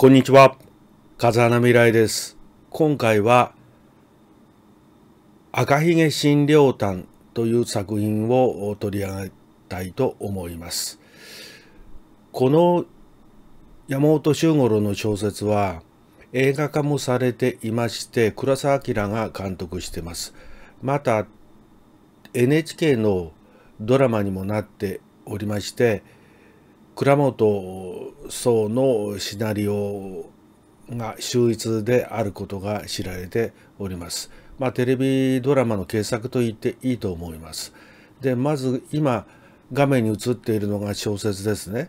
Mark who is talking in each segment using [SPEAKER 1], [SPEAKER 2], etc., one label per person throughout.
[SPEAKER 1] こんにちは。風穴未来です。今回は、赤ひげ診療炭という作品を取り上げたいと思います。この山本周五郎の小説は映画化もされていまして、倉沢明が監督してます。また、NHK のドラマにもなっておりまして、倉本総のシナリオが秀逸であることが知られております。まあ、テレビドラマの傑作と言っていいと思います。でまず今画面に映っているのが小説ですね。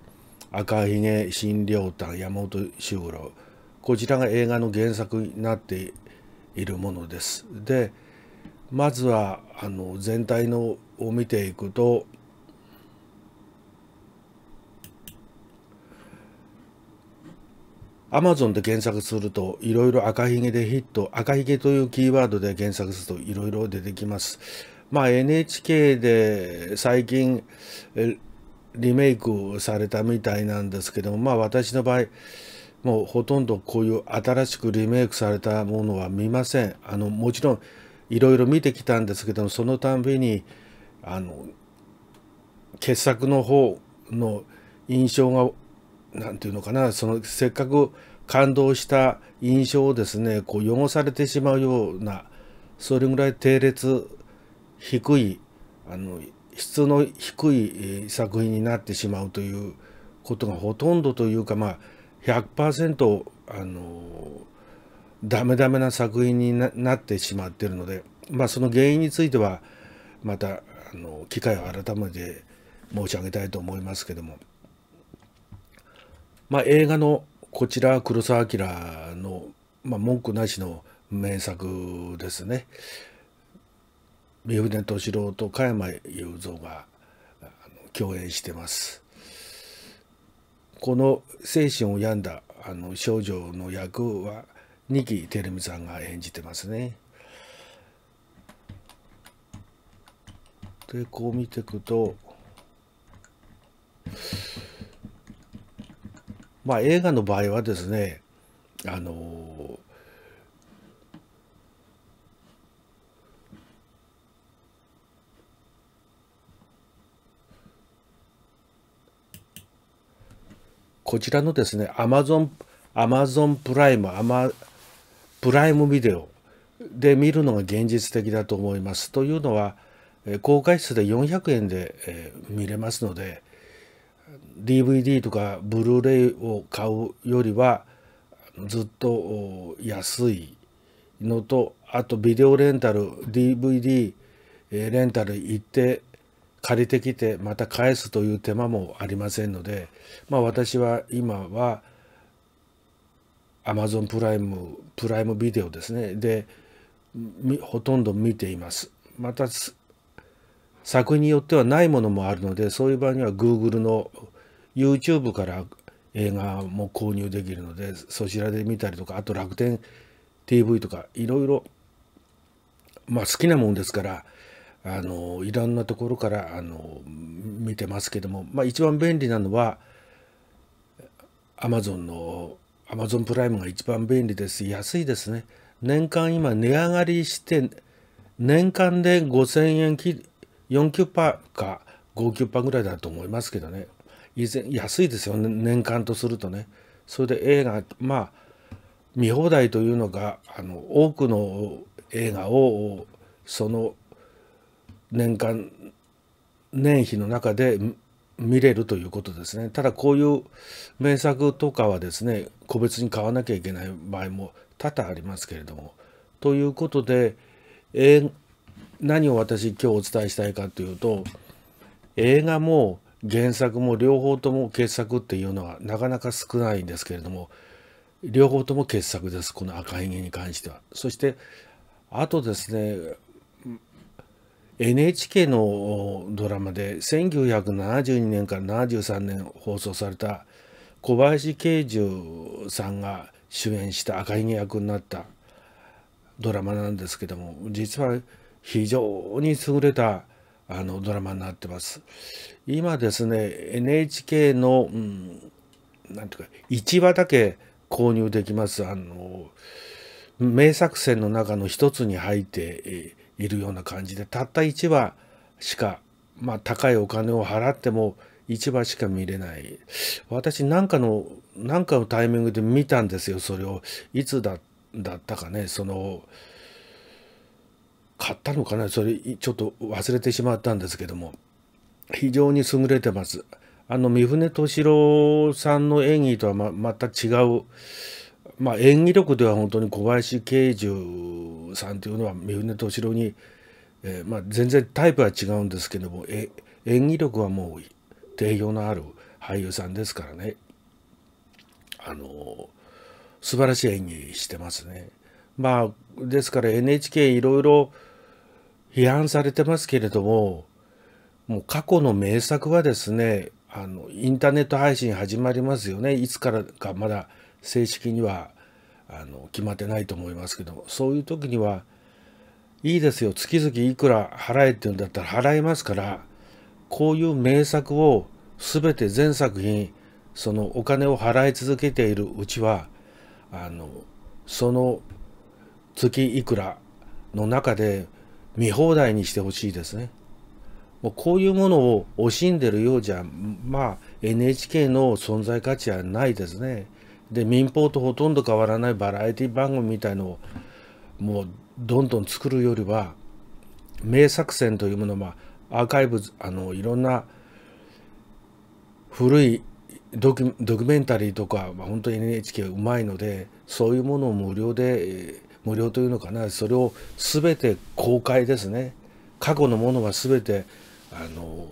[SPEAKER 1] 赤ひげ新良太山本周五郎こちらが映画の原作になっているものです。でまずはあの全体のを見ていくとアマゾンで検索するといろいろ赤ひげでヒット、赤ひげというキーワードで検索するといろいろ出てきます。まあ NHK で最近リメイクされたみたいなんですけども、まあ私の場合、もうほとんどこういう新しくリメイクされたものは見ません。あのもちろんいろいろ見てきたんですけども、そのたんびにあの傑作の方の印象が何て言うのかなそのせっかく感動した印象をですねこう汚されてしまうようなそれぐらい低劣低いあの質の低い作品になってしまうということがほとんどというかまあ100%あのダメダメな作品になってしまってるので、まあ、その原因についてはまたあの機会を改めて申し上げたいと思いますけども。まあ、映画のこちら黒澤明の、まあ、文句なしの名作ですね。三船敏郎と加山雄三が共演してます。この精神を病んだあの少女の役は二木照美さんが演じてますね。でこう見ていくとまあ、映画の場合はですねあのこちらのですね、アマゾン、アマゾンプライム、アマ、プライムビデオで見るのが現実的だと思います。というのは、公開室で400円で見れますので、DVD とかブルーレイを買うよりはずっと安いのとあとビデオレンタル DVD レンタル行って借りてきてまた返すという手間もありませんのでまあ私は今は Amazon プライムプライムビデオですねでほとんど見ています。また作品によってはないものもあるのでそういう場合には Google の YouTube から映画も購入できるのでそちらで見たりとかあと楽天 TV とかいろいろまあ好きなもんですからあのいろんなところからあの見てますけども、まあ、一番便利なのは Amazon の Amazon プライムが一番便利です安いですね年間今値上がりして年間で5000円切る4キュッパーか5キュッパーぐらいだと思いますけどね。以前、安いですよね。年間とするとね。それで映画、まあ、見放題というのが、あの、多くの映画を、その、年間、年費の中で見れるということですね。ただ、こういう名作とかはですね、個別に買わなきゃいけない場合も多々ありますけれども。ということで、映何を私今日お伝えしたいかというと映画も原作も両方とも傑作っていうのはなかなか少ないんですけれども両方とも傑作ですこの「赤ひげ」に関しては。そしてあとですね NHK のドラマで1972年から73年放送された小林慶十さんが主演した赤ひげ役になったドラマなんですけども実は非常に優れたあのドラマになってます。今ですね NHK の、うん、なんていうか1話だけ購入できますあの名作戦の中の一つに入っているような感じでたった1話しか、まあ、高いお金を払っても1話しか見れない私なんかのなんかのタイミングで見たんですよそれをいつだったかねその買ったのかなそれちょっと忘れてしまったんですけども非常に優れてます。あの三船敏郎さんの演技とはままた違う、まあ、演技力では本当に小林慶十さんというのは三船敏郎に、えー、まあ、全然タイプは違うんですけどもえ演技力はもう定評のある俳優さんですからねあの素晴らしい演技してますね。まあ、ですから NHK いろいろ批判されてますけれども、もう過去の名作はですね、あの、インターネット配信始まりますよね。いつからかまだ正式には、あの、決まってないと思いますけどそういう時には、いいですよ、月々いくら払えって言うんだったら払いますから、こういう名作を全て全作品、そのお金を払い続けているうちは、あの、その月いくらの中で見放題にしてほしいですね。もうこういうものを惜しんでるようじゃ、まあ NHK の存在価値はないですね。で、民放とほとんど変わらないバラエティ番組みたいのをもうどんどん作るよりは、名作戦というものはアーカイブ、あの、いろんな古いドキュメンタリーとか、まあ、本当に NHK うまいので、そういうものを無料で無料というのかなそれを全て公開ですね過去のものは全てあの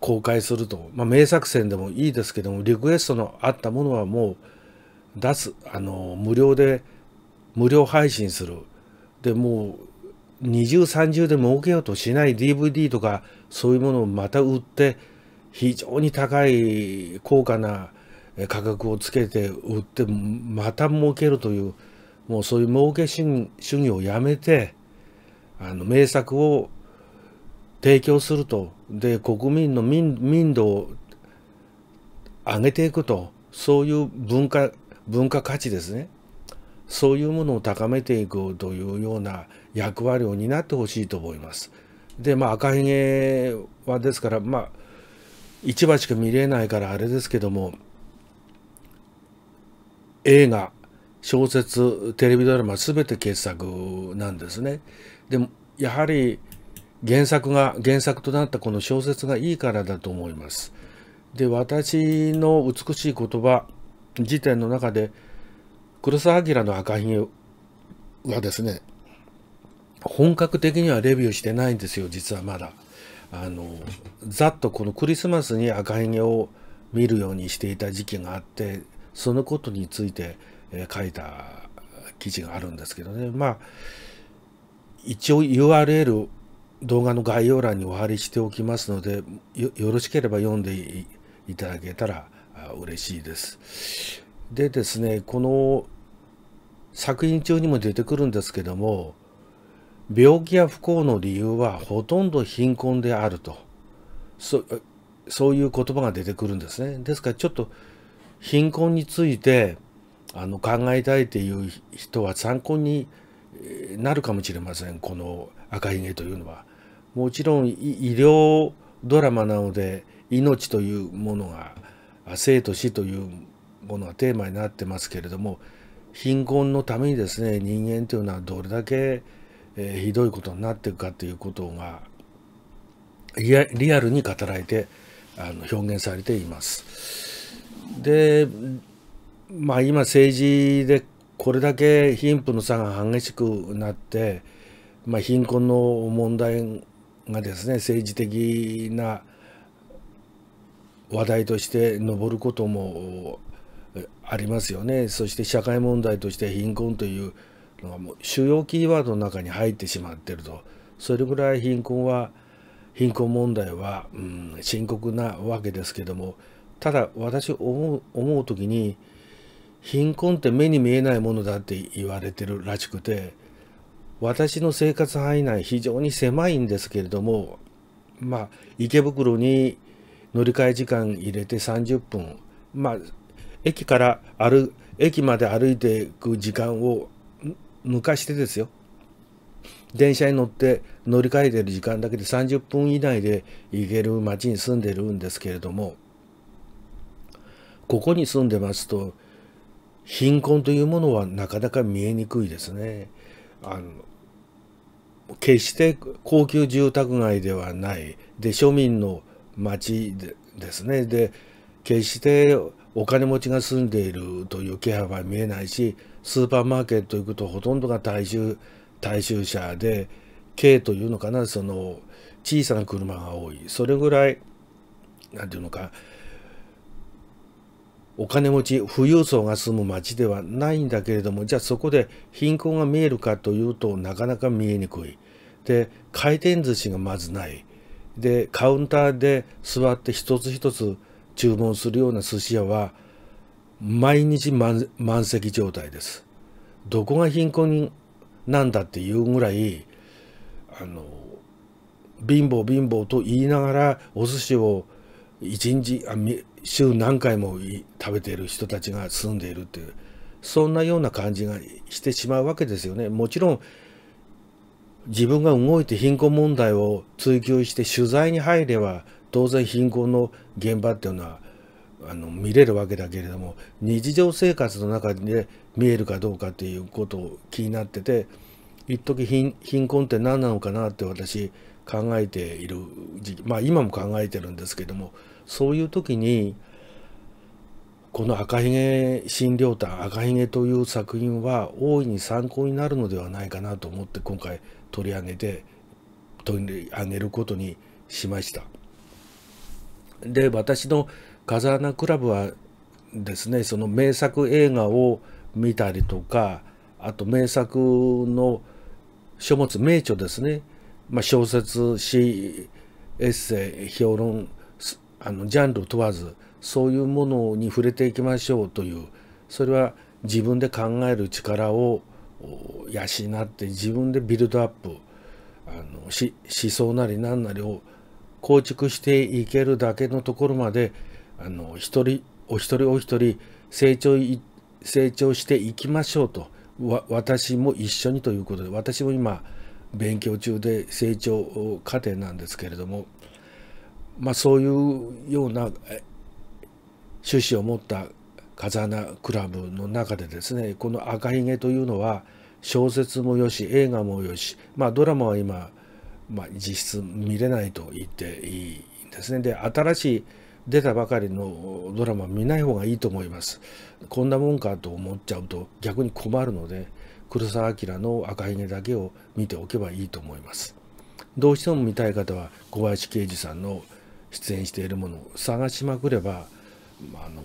[SPEAKER 1] 公開すると、まあ、名作戦でもいいですけどもリクエストのあったものはもう出すあの無料で無料配信するでもう二重三重で儲けようとしない DVD とかそういうものをまた売って非常に高い高価な価格をつけて売ってまた儲けるというもうそういう儲け主義をやめて、あの、名作を提供すると。で、国民の民民度を上げていくと。そういう文化、文化価値ですね。そういうものを高めていくというような役割を担ってほしいと思います。で、まあ、赤ひげはですから、まあ、一話しか見れないからあれですけども、映画、小説テレビドラマ全て傑作なんですね。でもやはり原作が原作となったこの小説がいいからだと思います。で私の美しい言葉辞典の中で黒澤明の赤ひげはですね本格的にはレビューしてないんですよ実はまだ。あのざっとこのクリスマスに赤ひげを見るようにしていた時期があってそのことについてえ書いた記事があるんですけどね。まあ、一応 URL 動画の概要欄にお貼りしておきますので、よろしければ読んでいただけたら嬉しいです。でですね、この作品中にも出てくるんですけども、病気や不幸の理由はほとんど貧困であると。そそういう言葉が出てくるんですね。ですからちょっと貧困についてあの考えたいという人は参考になるかもしれませんこの赤ひげというのは。もちろん医療ドラマなので命というものが生と死というものがテーマになってますけれども貧困のためにですね人間というのはどれだけ、えひどいことになっていくかということがリアルに語られてあの表現されています。でまあ今政治でこれだけ貧富の差が激しくなって、まあ、貧困の問題がですね政治的な話題として上ることもありますよねそして社会問題として貧困というのが主要キーワードの中に入ってしまってるとそれぐらい貧困は貧困問題は、うん、深刻なわけですけどもただ私思う思う時に貧困って目に見えないものだって言われてるらしくて私の生活範囲内非常に狭いんですけれどもまあ池袋に乗り換え時間入れて30分まあ駅から歩駅まで歩いていく時間を抜かしてですよ電車に乗って乗り換えてる時間だけで30分以内で行ける町に住んでるんですけれどもここに住んでますと貧困というものはなかなか見えにくいですね。あの決して高級住宅街ではないで庶民の町ですねで決してお金持ちが住んでいるという気配は見えないしスーパーマーケット行くとほとんどが大衆大衆車で軽というのかなその小さな車が多いそれぐらい何て言うのかお金持ち富裕層が住む町ではないんだけれどもじゃあそこで貧困が見えるかというとなかなか見えにくいで回転寿司がまずないでカウンターで座って一つ一つ注文するような寿司屋は毎日満席状態ですどこが貧困なんだっていうぐらいあの貧乏貧乏と言いながらお寿司を一日あ週何回も食べている人たちが住んでいるっていうそんなような感じがしてしまうわけですよね。もちろん自分が動いて貧困問題を追求して取材に入れば当然貧困の現場っていうのはあの見れるわけだけれども日常生活の中で見えるかどうかっていうことを気になってて一時貧貧困って何なのかなって私考えている時期まあ今も考えてるんですけどもそういう時にこの赤ひげ診療太赤ひげという作品は大いに参考になるのではないかなと思って今回取り上げて取り上げることにしました。で私の「風穴クラブ」はですねその名作映画を見たりとかあと名作の書物名著ですね、まあ、小説詩エッセイ評論あのジャンルを問わずそういうものに触れていきましょうというそれは自分で考える力を養って自分でビルドアップあの思想なり何なりを構築していけるだけのところまであの一人お一人お一人成長成長していきましょうと私も一緒にということで私も今勉強中で成長過程なんですけれどもまあ、そういうような趣旨を持った風ザクラブの中でですねこの「赤ひげ」というのは小説もよし映画もよし、まあ、ドラマは今、まあ、実質見れないと言っていいんですねで新しい出たばかりのドラマ見ない方がいいと思いますこんなもんかと思っちゃうと逆に困るので黒澤明の「赤ひげ」だけを見ておけばいいと思いますどうしても見たい方は小林啓司さんの出演しているものを探しまくれば、あの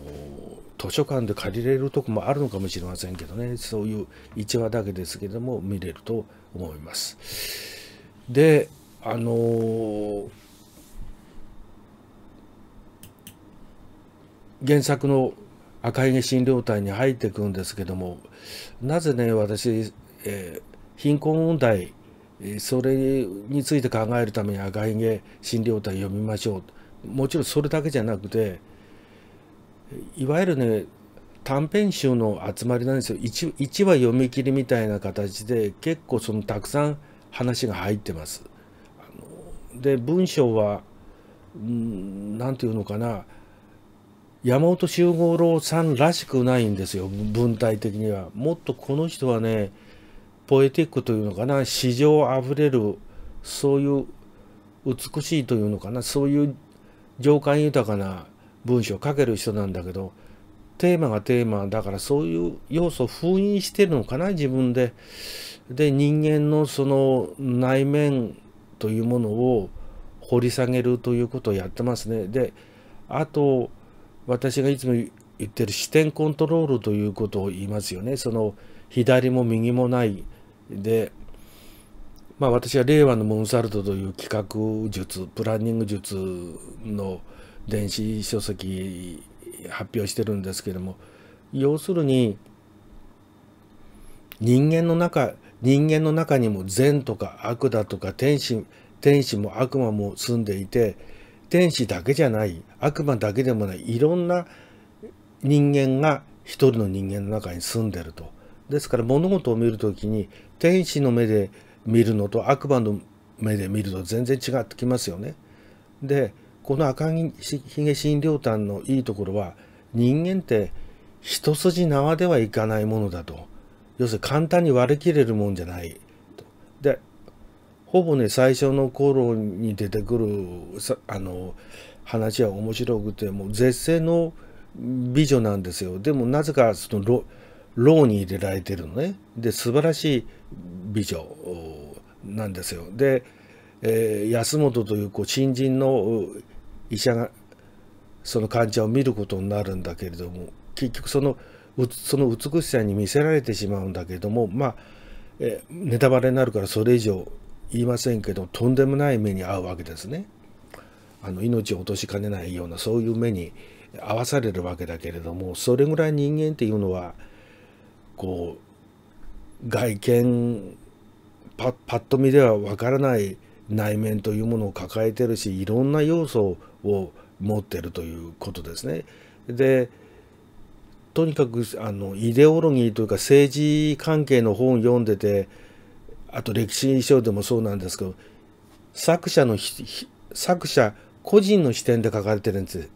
[SPEAKER 1] 図書館で借りれるとこもあるのかもしれませんけどねそういう1話だけですけども見れると思います。であの原作の赤毛診療隊に入っていくんですけどもなぜね私、えー、貧困問題それについて考えるために赤ひげ診療隊読みましょうもちろんそれだけじゃなくていわゆるね短編集の集まりなんですよ 1, 1話読み切りみたいな形で結構そのたくさん話が入ってます。で文章は何て言うのかな山本周五郎さんらしくないんですよ文体的には。もっとこの人はねポエティックというのかな史上あふれるそういう美しいというのかなそういう情感豊かな文章を書ける人なんだけどテーマがテーマだからそういう要素を封印してるのかな自分で。で人間のその内面というものを掘り下げるということをやってますね。であと私がいつも言ってる視点コントロールということを言いますよね。その左も右もないでまあ、私は令和のモンサルトという企画術プランニング術の電子書籍発表してるんですけども要するに人間の中人間の中にも善とか悪だとか天使天使も悪魔も住んでいて天使だけじゃない悪魔だけでもないいろんな人間が一人の人間の中に住んでると。ですから物事を見る時に天使の目で見るのと悪魔の目で見ると全然違ってきますよね。でこの赤ひげ新療炭のいいところは人間って一筋縄ではいかないものだと要するに簡単に割り切れるもんじゃないと。でほぼね最初の頃に出てくるあの話は面白くてもう絶世の美女なんですよでもなぜかその牢に入れられてるのねで素晴らしい美女なんですよ。で、えー、安本というこう新人の医者がその患者を見ることになるんだけれども結局そのその美しさに見せられてしまうんだけれどもまあ、えー、ネタバレになるからそれ以上言いませんけどとんでもない目に遭うわけですね。あの命を落としかねないようなそういう目に合わされるわけだけれどもそれぐらい人間っていうのはこう外見パッと見ではわからない内面というものを抱えてるしいろんな要素を持ってるということですね。でとにかくあのイデオロギーというか政治関係の本を読んでてあと歴史書でもそうなんですけど作者の作者個人の視点で書かれてるんです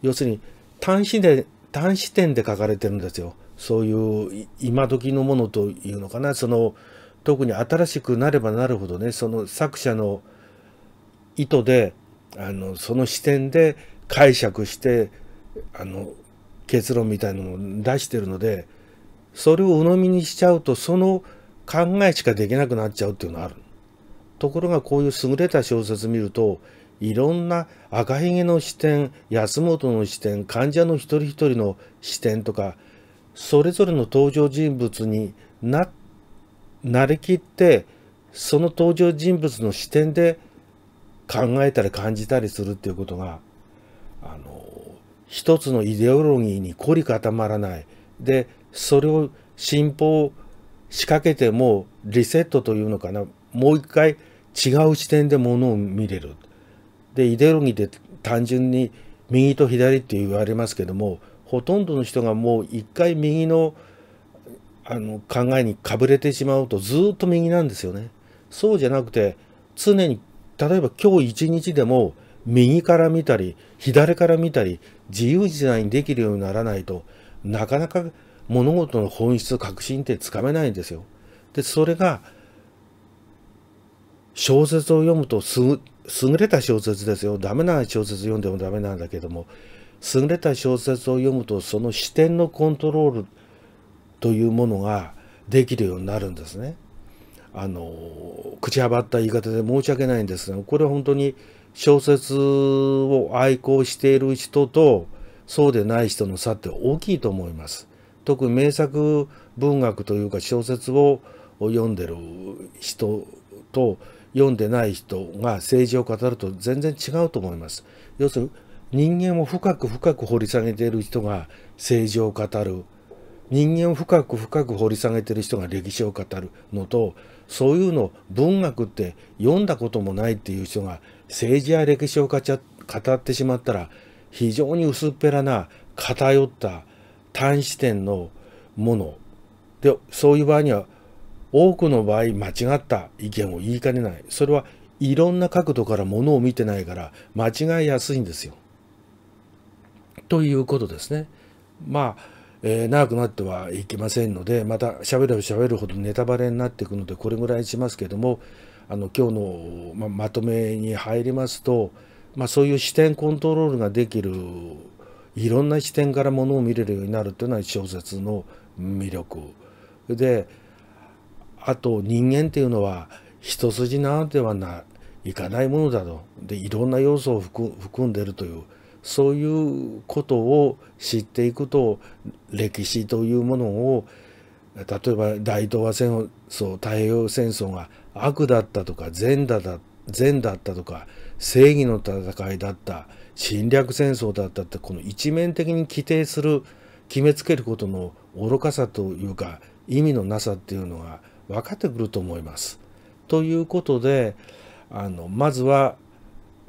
[SPEAKER 1] 要するに単視で単視点で書かれてるんですよそういう今時のものというのかなその特に新しくなればなるほどねその作者の意図であのその視点で解釈してあの結論みたいなのを出してるのでそれを鵜呑みにしちゃうとその考えしかできなくなっちゃうっていうのはある。ところがこういう優れた小説見るといろんな赤ひげの視点安本の視点患者の一人一人の視点とかそれぞれの登場人物になってなりきってその登場人物の視点で考えたり感じたりするっていうことがあの一つのイデオロギーに凝り固まらないでそれを進歩仕掛けてもリセットというのかなもう一回違う視点でものを見れる。でイデオロギーって単純に右と左って言われますけどもほとんどの人がもう一回右のあの考えにかぶれてしまうとずっと右なんですよね。そうじゃなくて常に例えば今日一日でも右から見たり左から見たり自由自在にできるようにならないとなかなか物事の本質革新ってつかめないんですよ。でそれが小説を読むとす優れた小説ですよダメな小説読んでもダメなんだけども優れた小説を読むとその視点のコントロールというものができるようになるんですね。あの口はばった言い方で申し訳ないんですがこれは本当に小説を愛好している人とそうでない人の差って大きいと思います。特に名作文学というか小説を読んでる人と読んでない人が政治を語ると全然違うと思います。要するに人間を深く深く掘り下げている人が政治を語る人間を深く深く掘り下げてる人が歴史を語るのとそういうの文学って読んだこともないっていう人が政治や歴史を語ってしまったら非常に薄っぺらな偏った単視点のものでそういう場合には多くの場合間違った意見を言いかねないそれはいろんな角度からものを見てないから間違いやすいんですよ。ということですね。まあえー、長くなってはいけませんのでまた喋れば喋るほどネタバレになっていくのでこれぐらいにしますけどもあの今日の、ままとめに入りますと、まあ、そういう視点コントロールができるいろんな視点からものを見れるようになるというのは小説の魅力であと人間っていうのは一筋縄ではないかないものだとでいろんな要素を含んでるというそういうことを知っていくと歴史というものを例えば大東亜戦争太平洋戦争が悪だったとか善だだ善だったとか正義の戦いだった侵略戦争だったってこの一面的に規定する決めつけることの愚かさというか意味のなさっていうのが分かってくると思います。ということであのまずは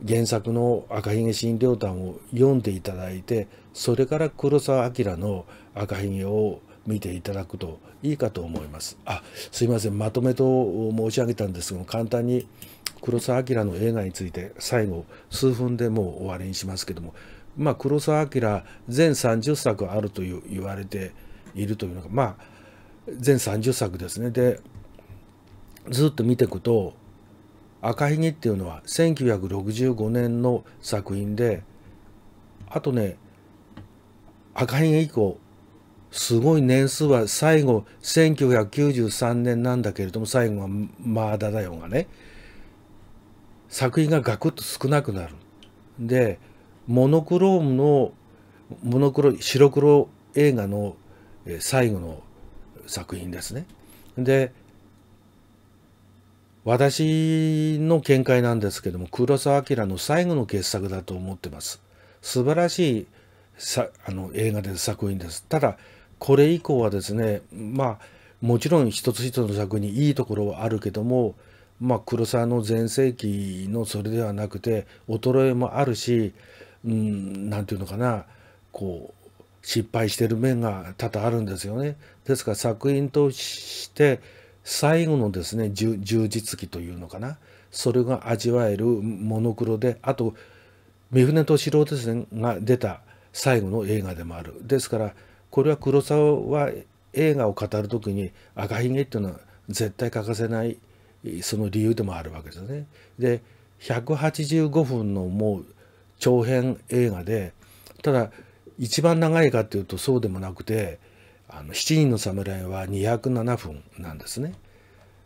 [SPEAKER 1] 原作の「赤ひげ診療団」を読んでいただいてそれから黒澤明の「赤ひげ」を見ていただくといいかと思います。あすいませんまとめと申し上げたんですが簡単に黒澤明の映画について最後数分でもう終わりにしますけども、まあ、黒澤明全30作あるという言われているというのがまあ全30作ですねでずっと見ていくと赤ひげっていうのは1965年の作品であとね赤ひげ以降すごい年数は最後1993年なんだけれども最後はマーダだよがね作品がガクッと少なくなる。でモノクロームのモノクロ白黒映画の最後の作品ですね。で私の見解なんですけども、黒澤明の最後の傑作だと思ってます。素晴らしいさあの映画で作品です。ただ、これ以降はですね、まあ、もちろん一つ一つの作品にいいところはあるけども、まあ、黒沢の全盛期のそれではなくて、衰えもあるし、うん、なて言うのかな、こう、失敗してる面が多々あるんですよね。ですから作品として、最後のですね充実期というのかなそれが味わえるモノクロであと三船敏郎ですねが出た最後の映画でもあるですからこれは黒沢は映画を語る時に赤ひげっていうのは絶対欠かせないその理由でもあるわけですね。で185分のもう長編映画でただ一番長いかっていうとそうでもなくてあの7人の侍は207分なんですね。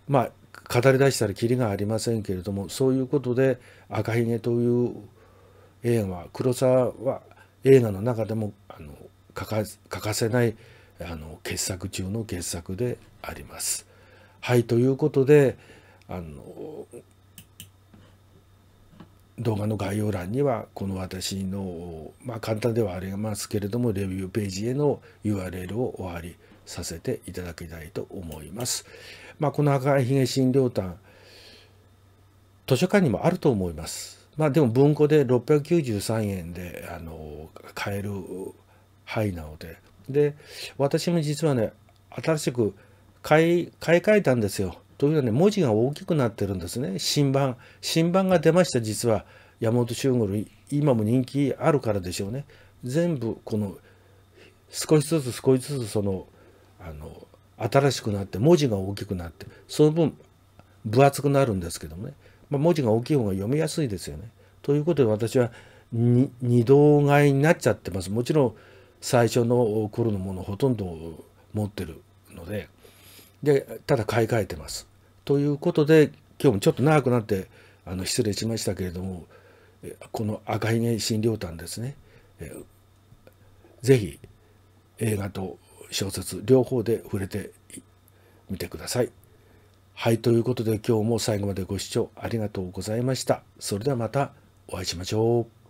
[SPEAKER 1] まあ語り出したらきりがありませんけれどもそういうことで「赤ひげ」という映画は黒沢は映画の中でもあの欠かせないあの傑作中の傑作であります。はいということであの動画の概要欄にはこの私の、まあ、簡単ではありますけれどもレビューページへの URL をお貼りさせていただきたいと思います。まあ、この赤いひげ診療単図書館にもあると思います。まあでも文庫で693円であの買える範囲なのでで私も実はね新しく買い買い替えたんですよというのはね、文字が大きくなってるんですね。新版。新版が出ました、実は。山本周五郎、今も人気あるからでしょうね。全部、この、少しずつ少しずつ、その、あの、新しくなって、文字が大きくなって、その分、分厚くなるんですけどもね。まあ、文字が大きい方が読みやすいですよね。ということで、私は、二度買いになっちゃってます。もちろん、最初の頃のものほとんど持ってるので、で、ただ買い替えてます。ということで今日もちょっと長くなってあの失礼しましたけれどもこの赤ひげ診療団ですね是非映画と小説両方で触れてみてください。はいということで今日も最後までご視聴ありがとうございました。それではまたお会いしましょう。